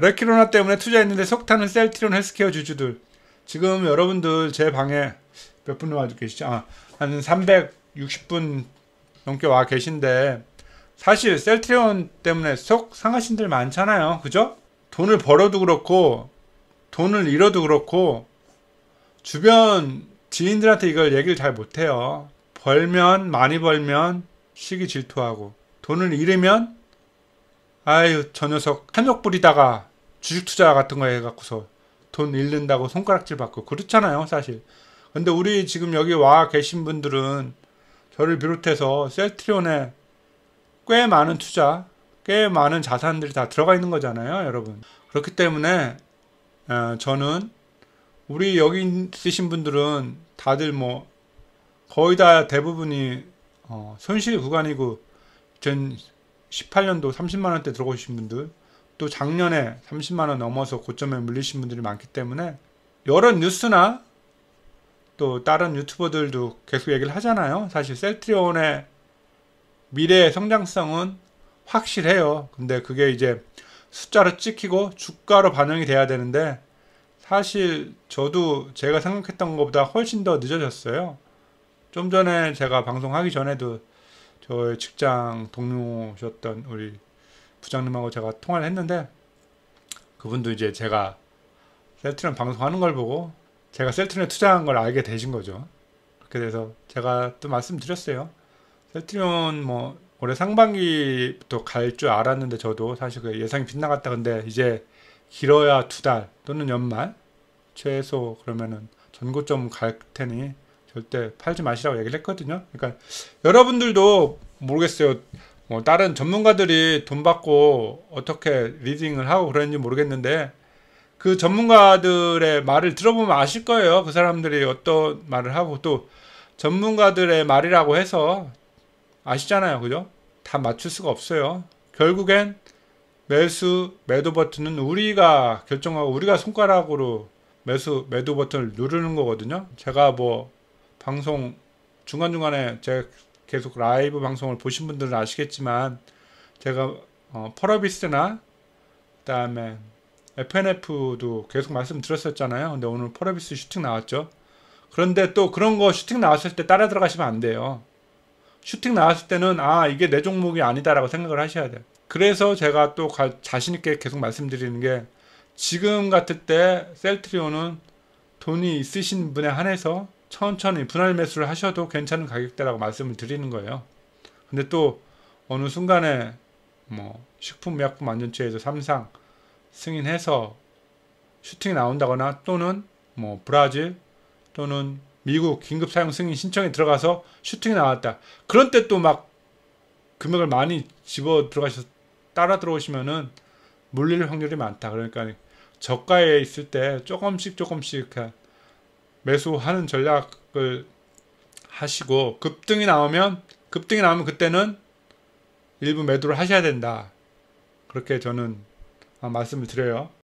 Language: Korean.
레키로나 때문에 투자했는데 속탄은 셀트리온 헬스케어 주주들. 지금 여러분들 제 방에 몇분와 계시죠? 아, 한 360분 넘게 와 계신데 사실 셀트리온 때문에 속 상하신들 많잖아요. 그죠? 돈을 벌어도 그렇고 돈을 잃어도 그렇고 주변 지인들한테 이걸 얘기를 잘 못해요. 벌면 많이 벌면 시기 질투하고 돈을 잃으면 아유 저 녀석 한욕 부리다가 주식 투자 같은 거 해갖고서 돈 잃는다고 손가락질 받고 그렇잖아요 사실 근데 우리 지금 여기 와 계신 분들은 저를 비롯해서 셀트리온에 꽤 많은 투자 꽤 많은 자산들이 다 들어가 있는 거잖아요 여러분 그렇기 때문에 어, 저는 우리 여기 있으신 분들은 다들 뭐 거의 다 대부분이 어, 손실 구간이고 2 1 8년도 30만원대 들어오신 분들 또 작년에 30만 원 넘어서 고점에 물리신 분들이 많기 때문에 여러 뉴스나 또 다른 유튜버들도 계속 얘기를 하잖아요. 사실 셀트리온의 미래의 성장성은 확실해요. 근데 그게 이제 숫자로 찍히고 주가로 반영이 돼야 되는데 사실 저도 제가 생각했던 것보다 훨씬 더 늦어졌어요. 좀 전에 제가 방송하기 전에도 저의 직장 동료셨던 우리 부장님하고 제가 통화를 했는데 그분도 이제 제가 셀트리온 방송하는 걸 보고 제가 셀트리온에 투자한 걸 알게 되신 거죠. 그렇게 돼서 제가 또 말씀드렸어요. 셀트리온 뭐 올해 상반기부터 갈 줄 알았는데 저도 사실 그 예상이 빗나갔다. 근데 이제 길어야 두 달 또는 연말 최소 그러면은 전고점 갈 테니 절대 팔지 마시라고 얘기를 했거든요. 그러니까 여러분들도 모르겠어요. 뭐 다른 전문가들이 돈 받고 어떻게 리딩을 하고 그랬는지 모르겠는데 그 전문가들의 말을 들어보면 아실 거예요. 그 사람들이 어떤 말을 하고 또 전문가들의 말이라고 해서 아시잖아요. 그죠? 다 맞출 수가 없어요. 결국엔 매수, 매도 버튼은 우리가 결정하고 우리가 손가락으로 매수, 매도 버튼을 누르는 거거든요. 제가 뭐 방송 중간중간에 제가 계속 라이브 방송을 보신 분들은 아시겠지만 제가 어, 퍼러비스나 그다음에 FNF도 계속 말씀드렸었잖아요. 근데 오늘 펄어비스 슈팅 나왔죠. 그런데 또 그런 거 슈팅 나왔을 때 따라 들어가시면 안 돼요. 슈팅 나왔을 때는 아 이게 내 종목이 아니다라고 생각을 하셔야 돼요. 그래서 제가 또 자신 있게 계속 말씀드리는 게 지금 같을 때 셀트리온은 돈이 있으신 분에 한해서 천천히 분할 매수를 하셔도 괜찮은 가격대라고 말씀을 드리는 거예요. 근데 또 어느 순간에 뭐 식품의약품 안전처에서 삼상 승인해서 슈팅이 나온다거나 또는 뭐 브라질 또는 미국 긴급 사용 승인 신청에 들어가서 슈팅이 나왔다. 그런 때 또 막 금액을 많이 집어 들어가셔서 따라 들어오시면은 물릴 확률이 많다. 그러니까 저가에 있을 때 조금씩 조금씩 매수하는 전략을 하시고 급등이 나오면 급등이 나오면 그때는 일부 매도를 하셔야 된다. 그렇게 저는 아, 말씀을 드려요.